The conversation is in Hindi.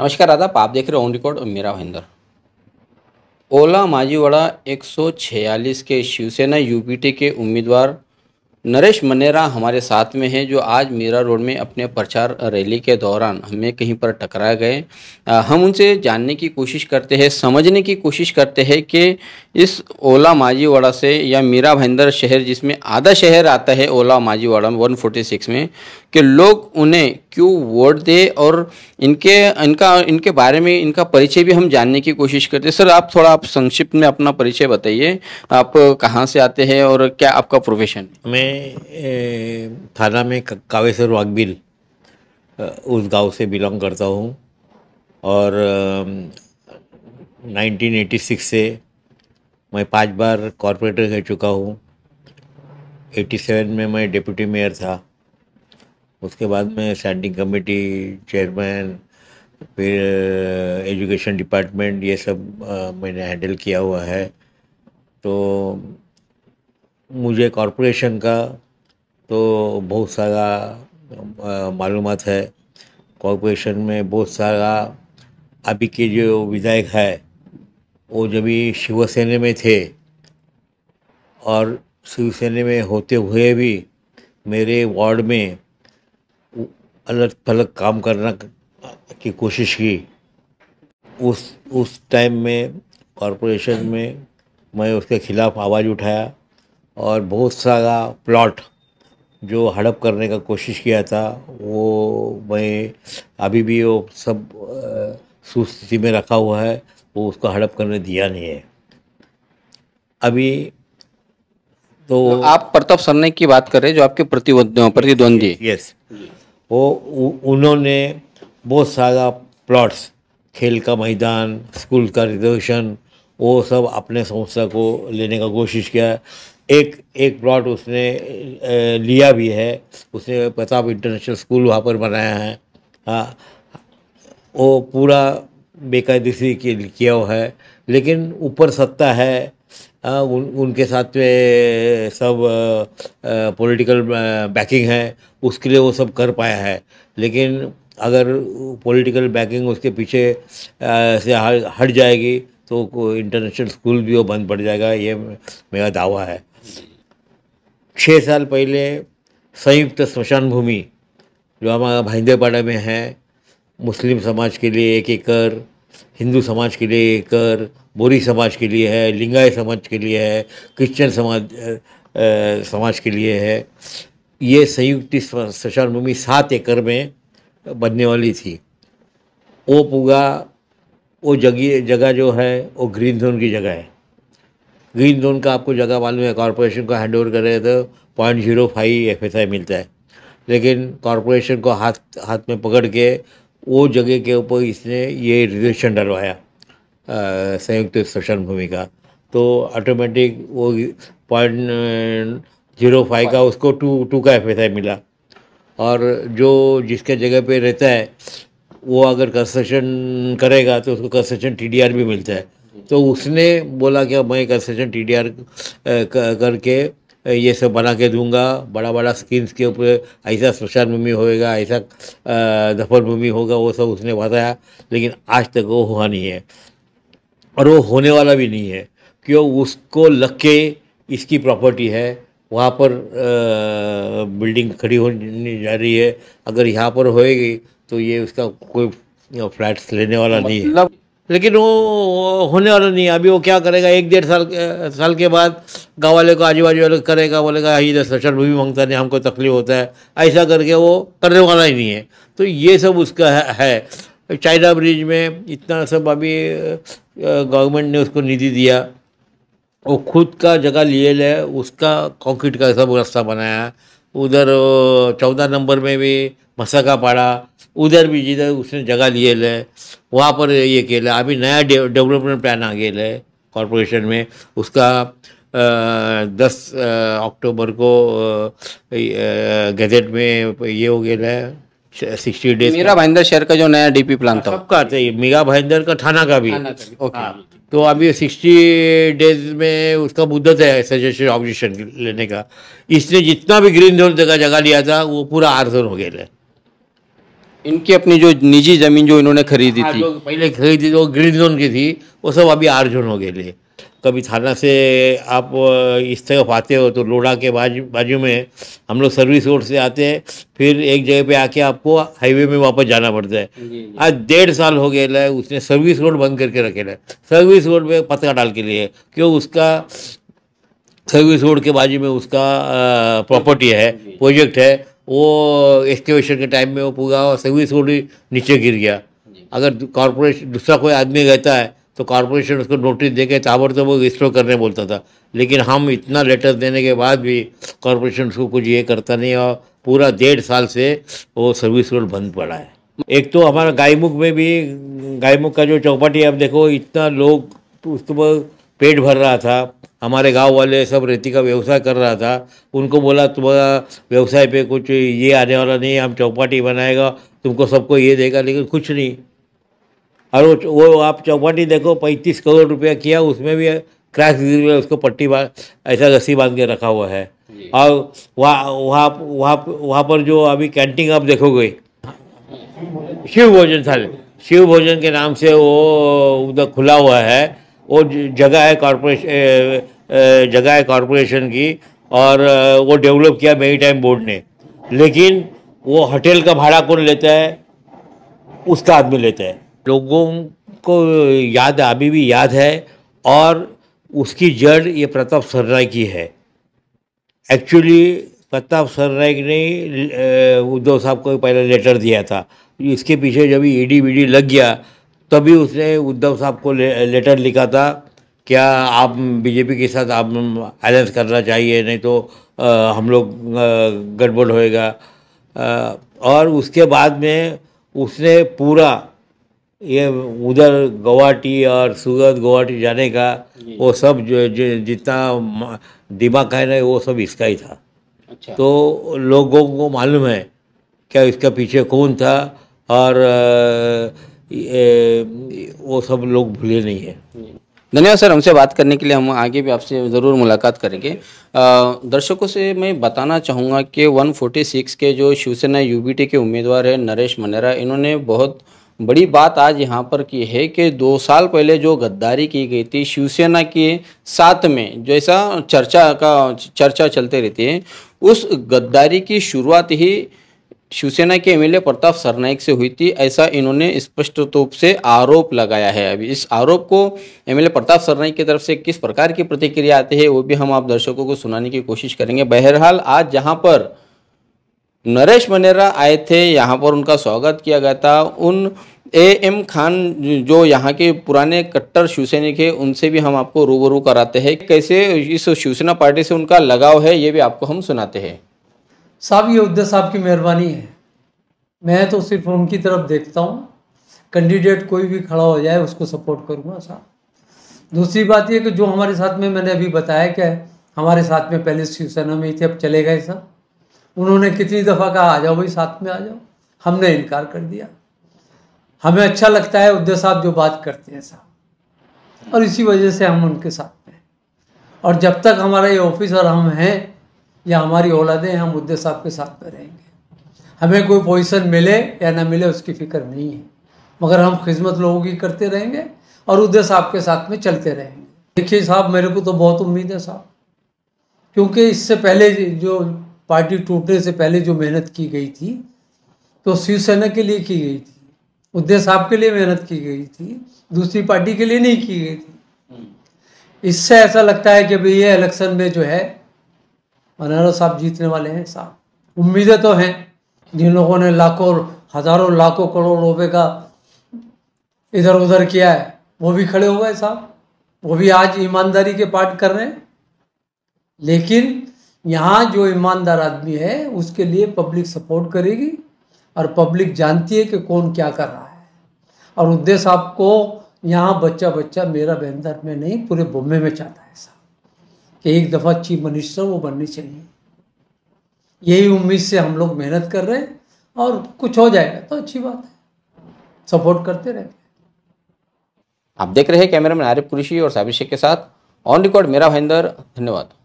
नमस्कार आदाब आप देख रहे हो रिकॉर्ड और मेरा महेंद्र ओला माजीवाड़ा 146 के शिवसेना यूपीटी के उम्मीदवार नरेश मनेरा हमारे साथ में हैं जो आज मीरा रोड में अपने प्रचार रैली के दौरान हमें कहीं पर टकरा गए हम उनसे जानने की कोशिश करते हैं समझने की कोशिश करते हैं कि इस ओला माजीवाड़ा से या मीरा भाईंदर शहर जिसमें आधा शहर आता है ओला माजीवाड़ा में वन फोर्टी सिक्स में कि लोग उन्हें क्यों वोट दे और इनके इनका इनके बारे में इनका परिचय भी हम जानने की कोशिश करते हैं सर आप थोड़ा आप संक्षिप्त में अपना परिचय बताइए आप कहाँ से आते हैं और क्या आपका प्रोफेशन मैं थाना में कावेसर वागबिल उस गांव से बिलोंग करता हूं और 1986 से मैं पांच बार कॉरपोरेटर रह चुका हूं 87 में मैं डिप्टी मेयर था उसके बाद में स्टैंडिंग कमेटी चेयरमैन फिर एजुकेशन डिपार्टमेंट ये सब मैंने हैंडल किया हुआ है तो मुझे कॉरपोरेशन का तो बहुत सारा मालूम है कॉरपोरेशन में बहुत सारा अभी के जो विधायक है वो जब भी शिवसेना में थे और शिवसेना में होते हुए भी मेरे वार्ड में अलग थलग काम करना की कोशिश की उस उस टाइम में कॉरपोरेशन में मैं उसके खिलाफ़ आवाज़ उठाया और बहुत सारा प्लॉट जो हड़प करने का कोशिश किया था वो मैं अभी भी वो सब सुस्थिति में रखा हुआ है वो उसको हड़प करने दिया नहीं है अभी तो, तो आप प्रताप सरने की बात कर रहे हैं जो आपके प्रतिद्वंदी यस वो उन्होंने बहुत सारा प्लॉट्स खेल का मैदान स्कूल का रिजर्वेशन वो सब अपने संस्था को लेने का कोशिश किया एक एक प्लॉट उसने लिया भी है उसने प्रताप इंटरनेशनल स्कूल वहाँ पर बनाया है हाँ वो पूरा बेकायदगी किया हुआ है लेकिन ऊपर सत्ता है आ, उन उनके साथ में सब पॉलिटिकल बैकिंग है उसके लिए वो सब कर पाया है लेकिन अगर पॉलिटिकल बैकिंग उसके पीछे आ, से हट जाएगी तो इंटरनेशनल स्कूल भी वो बंद पड़ जाएगा ये मेरा दावा है छः साल पहले संयुक्त स्मशान भूमि जो हमारा भाईंदेपाड़ा में है मुस्लिम समाज के लिए एक एकड़ हिंदू समाज के लिए एक कर बोरी समाज के लिए है लिंगाय समाज के लिए है क्रिश्चियन समाज आ, समाज के लिए है ये संयुक्त स्मशान भूमि सात एकड़ में बनने वाली थी वो पुगा वो जगी जगह जो है वो ग्रीन जोन की जगह है ग्रीन जोन का आपको जगह मालूम है कॉरपोरेशन को हैंड ओवर कर रहे तो point zero five F S I मिलता है लेकिन कॉरपोरेशन को हाथ हाथ में पकड़ के वो जगह के ऊपर इसने ये रिजर्वेशन डलवाया संयुक्त शोषण भूमि का तो ऑटोमेटिक वो पॉइंट जीरो फाइव का उसको टू टू का एफ एस आई मिला और जो जिसके जगह पे रहता है वो अगर कंसेशन करेगा तो उसको कंसेशन टीडीआर भी मिलता है तो उसने बोला कि मैं कंसेशन टीडीआर करके ये सब बना के दूंगा बड़ा बड़ा स्कीम्स के ऊपर ऐसा स्मशान भूमि होएगा ऐसा दफन भूमि होगा वो सब उसने बताया लेकिन आज तक वो हुआ नहीं है और वो होने वाला भी नहीं है क्यों उसको लग के इसकी प्रॉपर्टी है वहाँ पर आ, बिल्डिंग खड़ी होने जा रही है अगर यहाँ पर होएगी तो ये उसका कोई फ्लैट्स लेने वाला नहीं है मतलब- लेकिन वो होने वाला नहीं है अभी वो क्या करेगा एक डेढ़ साल साल के बाद गाँव वाले को आजू बाजू वाले करेगा बोलेगा हाँ, इधर सोशल भी मांगता नहीं हमको तकलीफ होता है ऐसा करके वो करने वाला ही नहीं है तो ये सब उसका है चाइना ब्रिज में इतना सब अभी गवर्नमेंट ने उसको निधि दिया वो खुद का जगह लिए ले उसका कंक्रीट का सब रास्ता बनाया उधर चौदह नंबर में भी मसाका पाड़ा उधर भी जिधर उसने जगह लिहिलं वहाँ पर ये केलं अभी नया डेवलपमेंट प्लान आ गया है कॉरपोरेशन में उसका दस अक्टूबर को गजट में ये हो गया है सिक्सटी डेज मीरा भाईंदर शहर का जो नया डीपी प्लान था सबका है मीरा भाईंदर का थाना का भी, ओके हाँ। हाँ। तो अभी सिक्सटी डेज में उसका मुद्दत है सजेशन ऑब्जेक्शन लेने का इसने जितना भी ग्रीन जोन जगह जगह लिया था वो पूरा आर जोन हो गया है इनकी अपनी जो निजी जमीन जो इन्होंने खरीदी हाँ, थी जो पहले खरीदी जो ग्रीन जोन की थी वो सब अभी आर जोन हो गए लिए कभी थाना से आप इस तरफ आते हो तो लोड़ा के बाजू बाजू में हम लोग सर्विस रोड से आते हैं फिर एक जगह पे आके आपको हाईवे में वापस जाना पड़ता है आज डेढ़ साल हो गया है उसने सर्विस रोड बंद करके रखे है सर्विस रोड पे पतका डाल के लिए क्यों उसका सर्विस रोड के बाजू में उसका प्रॉपर्टी है प्रोजेक्ट है वो एक्सकेवेशन के टाइम में वो पूरा सर्विस रोड नीचे गिर गया अगर कॉरपोरेशन दूसरा कोई आदमी रहता है तो कॉरपोरेशन उसको नोटिस दे के तो वो रिस्टोर करने बोलता था लेकिन हम इतना लेटर देने के बाद भी कॉरपोरेशन उसको कुछ ये करता नहीं और पूरा डेढ़ साल से वो सर्विस रोड बंद पड़ा है एक तो हमारा गायमुख में भी गायमुख का जो चौपाटी आप देखो इतना लोग उसके पर पेट भर रहा था हमारे गांव वाले सब रेती का व्यवसाय कर रहा था उनको बोला तुम्हारा व्यवसाय पे कुछ ये आने वाला नहीं हम चौपाटी बनाएगा तुमको सबको ये देगा लेकिन कुछ नहीं और वो आप चौपाटी देखो पैंतीस करोड़ रुपया किया उसमें भी क्रैक गिर गया उसको पट्टी ऐसा रस्सी बांध के रखा हुआ है और वहाँ वहाँ वहाँ वहाँ पर जो अभी कैंटीन आप देखोगे शिव भोजन थाले शिव भोजन के नाम से वो उधर खुला हुआ है वो जगह है कॉरपोरेशन जगह है कॉरपोरेशन की और वो डेवलप किया मेरी टाइम बोर्ड ने लेकिन वो होटल का भाड़ा कौन लेता है उसका आदमी लेता है लोगों को याद अभी भी याद है और उसकी जड़ ये प्रताप सरनाई की है एक्चुअली प्रताप सरनाइक ने उद्धव साहब को पहले लेटर दिया था इसके पीछे जब ईडी बीडी लग गया तभी उसने उद्धव साहब को ले, लेटर लिखा था क्या आप बीजेपी के साथ आप अलायंस करना चाहिए नहीं तो आ, हम लोग गड़बड़ होएगा और उसके बाद में उसने पूरा ये उधर गुवाहाटी और सूरत गुवाहाटी जाने का वो सब जो, जो जितना दिमाग है ना वो सब इसका ही था अच्छा। तो लोगों को मालूम है क्या इसका पीछे कौन था और आ, वो सब लोग भूले नहीं है धन्यवाद सर हमसे बात करने के लिए हम आगे भी आपसे ज़रूर मुलाकात करेंगे दर्शकों से मैं बताना चाहूँगा कि 146 के जो शिवसेना यूबीटी के उम्मीदवार हैं नरेश मनेरा इन्होंने बहुत बड़ी बात आज यहाँ पर की है कि दो साल पहले जो गद्दारी की गई थी शिवसेना के साथ में जैसा चर्चा का चर्चा चलते रहती है उस गद्दारी की शुरुआत ही शिवसेना के एमएलए प्रताप सरनाइक से हुई थी ऐसा इन्होंने स्पष्ट रूप से आरोप लगाया है अभी इस आरोप को एमएलए प्रताप सरनाइक की तरफ से किस प्रकार की प्रतिक्रिया आती है वो भी हम आप दर्शकों को सुनाने की कोशिश करेंगे बहरहाल आज जहां पर नरेश मनेरा आए थे यहाँ पर उनका स्वागत किया गया था उन ए एम खान जो यहाँ के पुराने कट्टर शिवसैनिक है उनसे भी हम आपको रूबरू कराते हैं कैसे इस शिवसेना पार्टी से उनका लगाव है ये भी आपको हम सुनाते हैं साहब ये उद्देश्य साहब की मेहरबानी है मैं तो सिर्फ उनकी तरफ देखता हूँ कैंडिडेट कोई भी खड़ा हो जाए उसको सपोर्ट करूँगा साहब दूसरी बात ये कि जो हमारे साथ में मैंने अभी बताया क्या हमारे साथ में पहले शिवसेना में थे अब चले गए साहब उन्होंने कितनी दफ़ा कहा आ जाओ भाई साथ में आ जाओ हमने इनकार कर दिया हमें अच्छा लगता है उद्धव साहब जो बात करते हैं साहब और इसी वजह से हम उनके साथ में और जब तक हमारा ये ऑफिस और हम हैं या हमारी औलादें हम मुद्दे साहब के साथ में रहेंगे हमें कोई पोजीशन मिले या ना मिले उसकी फिक्र नहीं है मगर हम खिदमत लोगों की करते रहेंगे और उदय साहब के साथ में चलते रहेंगे देखिए साहब मेरे को तो बहुत उम्मीद है साहब क्योंकि इससे पहले जो पार्टी टूटने से पहले जो मेहनत की गई थी तो शिवसेना के लिए की गई थी उदय साहब के लिए मेहनत की गई थी दूसरी पार्टी के लिए नहीं की गई थी हम्म। इससे ऐसा लगता है कि भाई ये इलेक्शन में जो है बनारस साहब जीतने वाले हैं साहब उम्मीदें तो हैं जिन लोगों ने लाखों हज़ारों लाखों करोड़ रुपए का इधर उधर किया है वो भी खड़े हो गए साहब वो भी आज ईमानदारी के पाठ कर रहे हैं लेकिन यहाँ जो ईमानदार आदमी है उसके लिए पब्लिक सपोर्ट करेगी और पब्लिक जानती है कि कौन क्या कर रहा है और उद्देश्य आपको यहाँ बच्चा बच्चा मेरा बेहतर में नहीं पूरे बॉम्बे में चाहता है साहब कि एक दफ़ा चीफ मिनिस्टर वो बननी चाहिए यही उम्मीद से हम लोग मेहनत कर रहे हैं और कुछ हो जाएगा तो अच्छी बात है सपोर्ट करते रहेंगे आप देख रहे हैं कैमरा मैन आरिफ कुरेशी और साबिशेख के साथ ऑन रिकॉर्ड मेरा भाईंदर धन्यवाद